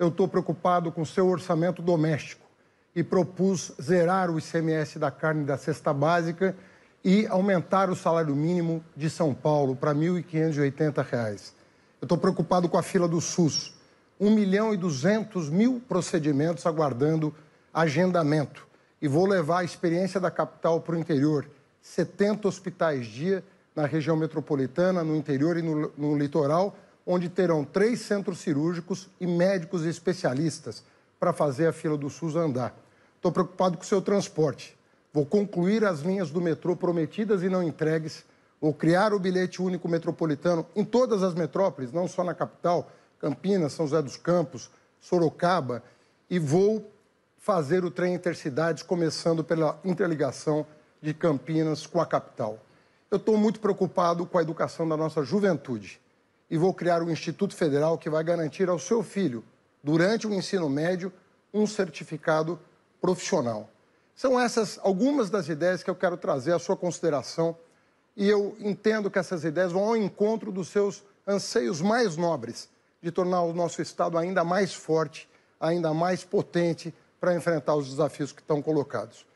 eu estou preocupado com o seu orçamento doméstico e propus zerar o ICMS da carne da cesta básica e aumentar o salário mínimo de São Paulo para R$ 1.580. Eu estou preocupado com a fila do SUS. 1 milhão e 200 mil procedimentos aguardando agendamento. E vou levar a experiência da capital para o interior. 70 hospitais dia na região metropolitana, no interior e no, no litoral, onde terão três centros cirúrgicos e médicos especialistas para fazer a fila do SUS andar. Estou preocupado com o seu transporte. Vou concluir as linhas do metrô prometidas e não entregues. Vou criar o bilhete único metropolitano em todas as metrópoles, não só na capital, Campinas, São José dos Campos, Sorocaba. E vou fazer o trem intercidades, começando pela interligação de Campinas com a capital. Eu estou muito preocupado com a educação da nossa juventude e vou criar um instituto federal que vai garantir ao seu filho, durante o ensino médio, um certificado profissional. São essas algumas das ideias que eu quero trazer à sua consideração e eu entendo que essas ideias vão ao encontro dos seus anseios mais nobres de tornar o nosso Estado ainda mais forte, ainda mais potente para enfrentar os desafios que estão colocados.